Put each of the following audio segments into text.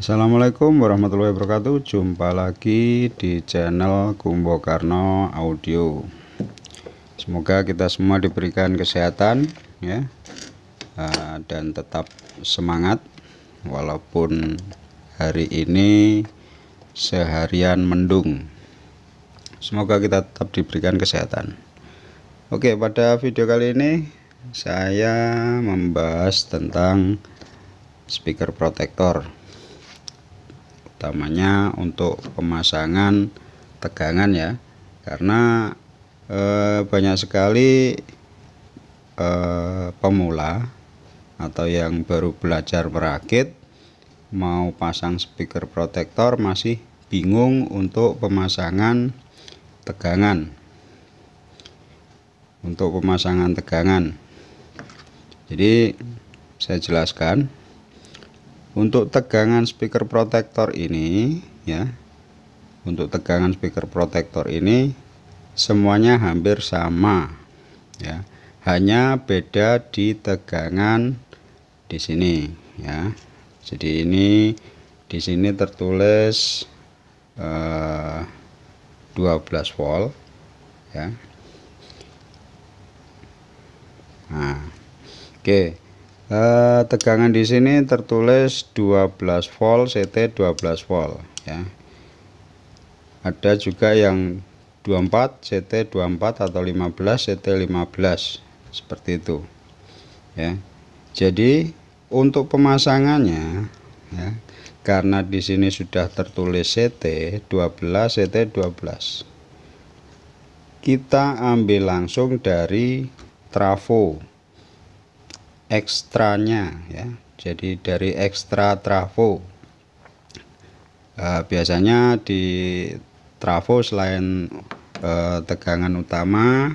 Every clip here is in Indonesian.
Assalamualaikum warahmatullahi wabarakatuh Jumpa lagi di channel Karno Audio Semoga kita semua diberikan kesehatan ya eh, Dan tetap semangat Walaupun hari ini seharian mendung Semoga kita tetap diberikan kesehatan Oke pada video kali ini Saya membahas tentang speaker protector utamanya untuk pemasangan tegangan ya karena e, banyak sekali e, pemula atau yang baru belajar merakit mau pasang speaker protektor masih bingung untuk pemasangan tegangan untuk pemasangan tegangan jadi saya jelaskan untuk tegangan speaker protector ini ya untuk tegangan speaker protector ini semuanya hampir sama ya hanya beda di tegangan di sini ya jadi ini di sini tertulis eh, 12 volt ya nah oke okay uh, tegangan di sini tertulis 12 volt CT 12 volt ya ada juga yang 24 CT 24 atau 15 CT 15 seperti itu ya jadi untuk pemasangannya ya karena di sini sudah tertulis CT 12 CT 12 kita ambil langsung dari trafo ekstranya ya jadi dari ekstra trafo eh, biasanya di trafo selain eh, tegangan utama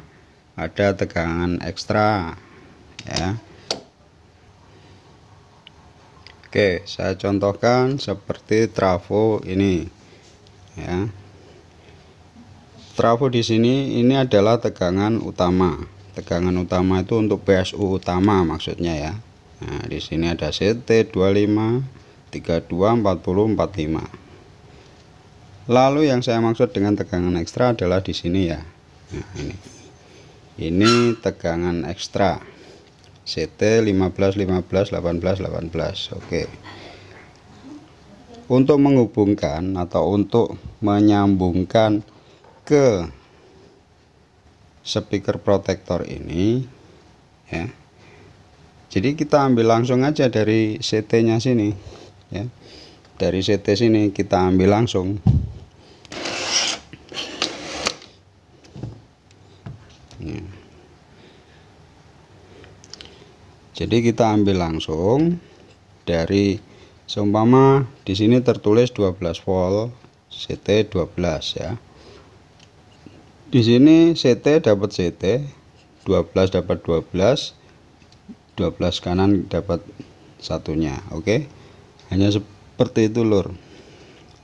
ada tegangan ekstra ya Oke saya contohkan seperti trafo ini ya trafo di sini ini adalah tegangan utama tegangan utama itu untuk PSU utama maksudnya ya nah di sini ada CT 25 324045. lalu yang saya maksud dengan tegangan ekstra adalah di sini ya nah, ini ini tegangan ekstra CT 15 15 18 18 oke untuk menghubungkan atau untuk menyambungkan ke speaker protector ini ya jadi kita ambil langsung aja dari CT nya sini ya dari CT sini kita ambil langsung ya. jadi kita ambil langsung dari seumpama di sini tertulis 12 volt CT 12 ya di sini CT dapat CT 12 dapat 12 12 kanan dapat satunya oke okay? hanya seperti itu lur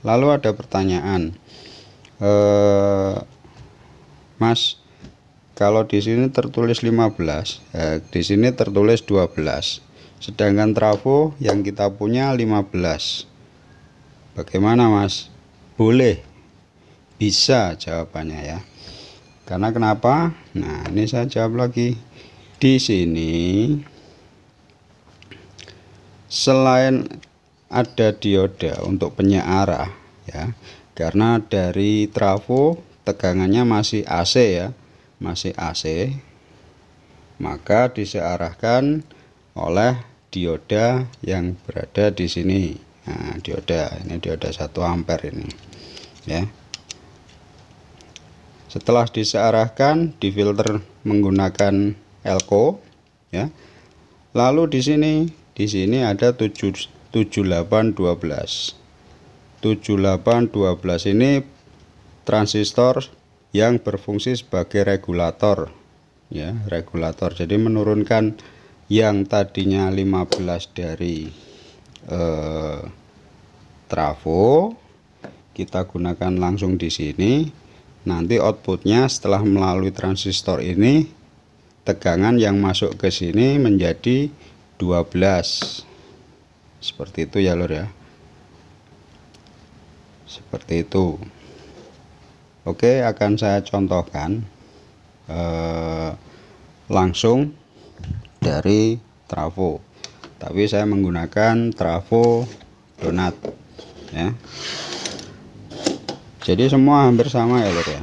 lalu ada pertanyaan eh, Mas kalau di sini tertulis 15 eh, di sini tertulis 12 sedangkan trafo yang kita punya 15 bagaimana Mas boleh bisa jawabannya ya karena kenapa nah ini saya jawab lagi di sini selain ada dioda untuk penyearah ya karena dari trafo tegangannya masih AC ya masih AC maka disearahkan oleh dioda yang berada di sini nah, dioda ini dioda satu ampere ini ya setelah disearahkan difilter menggunakan elko ya lalu di sini di sini ada 7812 7812 ini transistor yang berfungsi sebagai regulator ya regulator jadi menurunkan yang tadinya 15 dari eh, trafo kita gunakan langsung di sini nanti outputnya setelah melalui transistor ini tegangan yang masuk ke sini menjadi 12 seperti itu ya lor ya seperti itu Oke akan saya contohkan eh, langsung dari trafo tapi saya menggunakan trafo donat ya jadi semua hampir sama ya lor ya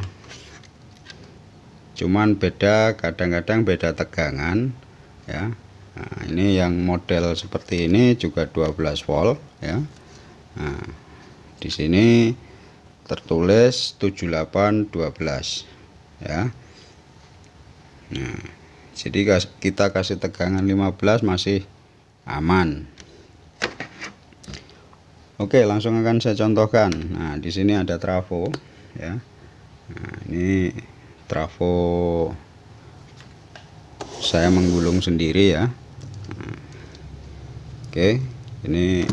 cuman beda kadang-kadang beda tegangan ya nah, ini yang model seperti ini juga 12 volt ya nah, di sini tertulis 7812 ya nah jadi kita kasih tegangan 15 masih aman Oke, langsung akan saya contohkan. Nah, di sini ada trafo ya. Nah, ini trafo saya menggulung sendiri ya. Oke, ini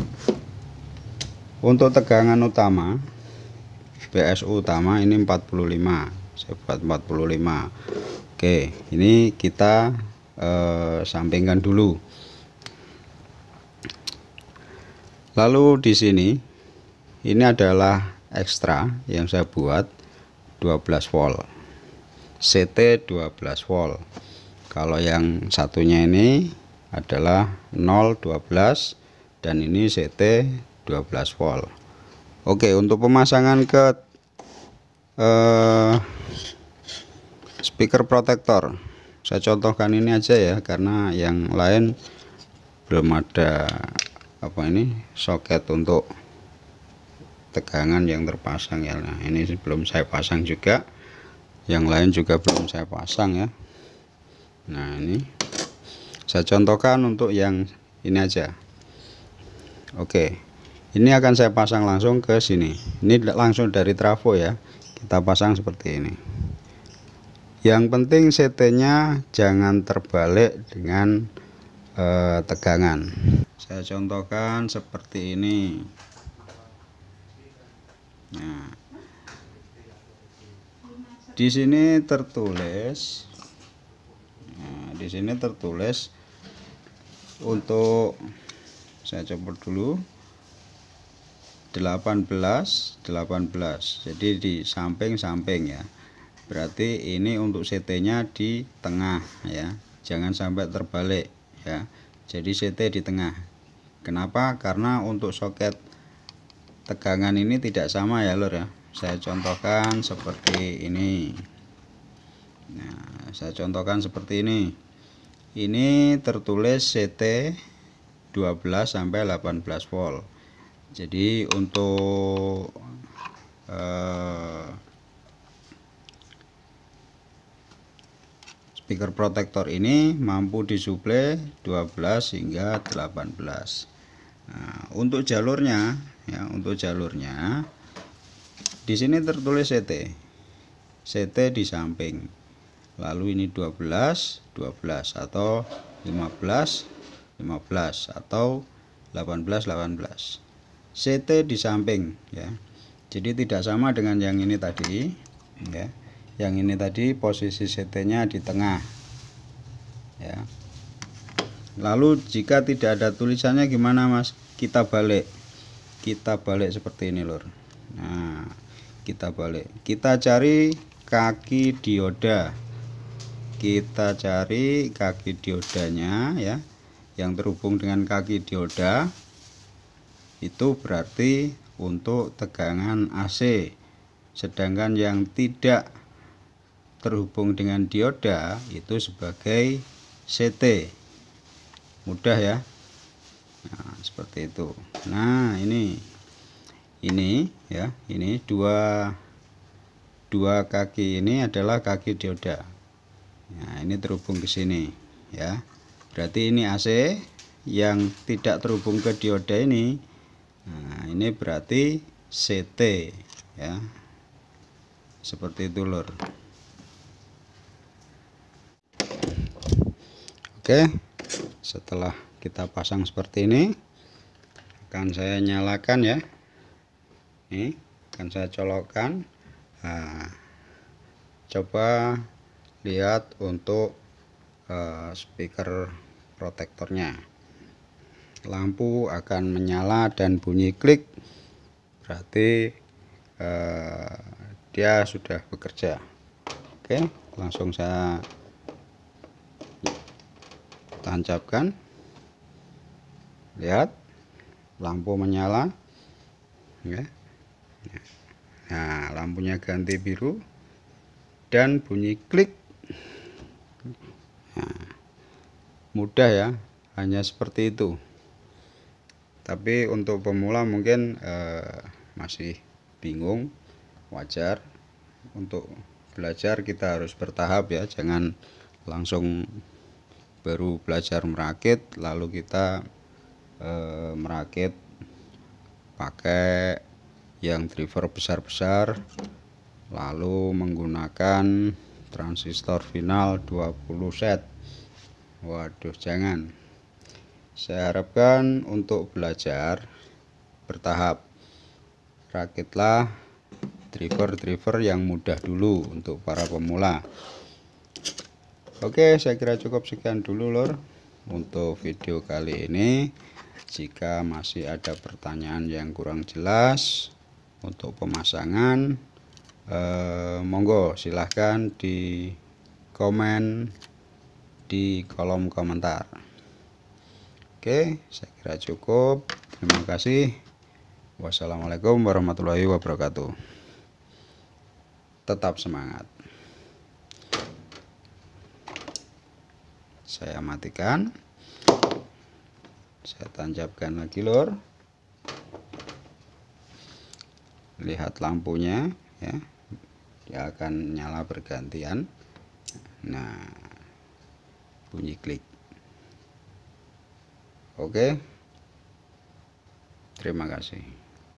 untuk tegangan utama BSU utama ini 45. Saya buat 45. Oke, ini kita eh, sampingkan dulu. lalu di sini ini adalah ekstra yang saya buat 12 volt CT 12 volt kalau yang satunya ini adalah 012 dan ini CT 12 volt Oke untuk pemasangan ke eh, speaker protector saya contohkan ini aja ya karena yang lain belum ada apa ini soket untuk tegangan yang terpasang ya nah ini belum saya pasang juga yang lain juga belum saya pasang ya nah ini saya contohkan untuk yang ini aja oke ini akan saya pasang langsung ke sini ini langsung dari trafo ya kita pasang seperti ini yang penting CT nya jangan terbalik dengan eh, tegangan saya contohkan seperti ini nah di sini tertulis nah, di sini tertulis untuk saya coba dulu 18 18 jadi di samping-samping ya berarti ini untuk CT nya di tengah ya jangan sampai terbalik ya jadi CT di tengah kenapa karena untuk soket tegangan ini tidak sama ya lor ya saya contohkan seperti ini nah saya contohkan seperti ini ini tertulis CT 12 sampai 18 volt jadi untuk eh, Speaker protector ini mampu disuplai 12 hingga 18. Nah, untuk jalurnya ya, untuk jalurnya di sini tertulis CT. CT di samping. Lalu ini 12, 12 atau 15, 15 atau 18, 18. CT di samping ya. Jadi tidak sama dengan yang ini tadi ya yang ini tadi posisi CT-nya di tengah ya lalu jika tidak ada tulisannya gimana mas kita balik kita balik seperti ini lor nah kita balik kita cari kaki dioda kita cari kaki diodanya ya yang terhubung dengan kaki dioda itu berarti untuk tegangan AC sedangkan yang tidak terhubung dengan dioda itu sebagai CT mudah ya nah, seperti itu nah ini ini ya ini dua dua kaki ini adalah kaki dioda nah ini terhubung ke sini ya berarti ini AC yang tidak terhubung ke dioda ini nah ini berarti CT ya seperti itu lor Oke setelah kita pasang seperti ini akan saya nyalakan ya ini akan saya colokkan nah, coba lihat untuk uh, speaker protektornya lampu akan menyala dan bunyi klik berarti uh, dia sudah bekerja oke langsung saya tancapkan lihat lampu menyala ya. nah lampunya ganti biru dan bunyi klik nah, mudah ya hanya seperti itu tapi untuk pemula mungkin eh, masih bingung wajar untuk belajar kita harus bertahap ya jangan langsung baru belajar merakit lalu kita e, merakit pakai yang driver besar-besar lalu menggunakan transistor final 20 set waduh jangan saya harapkan untuk belajar bertahap rakitlah driver-driver yang mudah dulu untuk para pemula Oke saya kira cukup sekian dulu lor untuk video kali ini jika masih ada pertanyaan yang kurang jelas untuk pemasangan eh, monggo silahkan di komen di kolom komentar Oke saya kira cukup terima kasih wassalamualaikum warahmatullahi wabarakatuh tetap semangat saya matikan saya tancapkan lagi lor lihat lampunya ya dia akan nyala bergantian nah bunyi klik oke terima kasih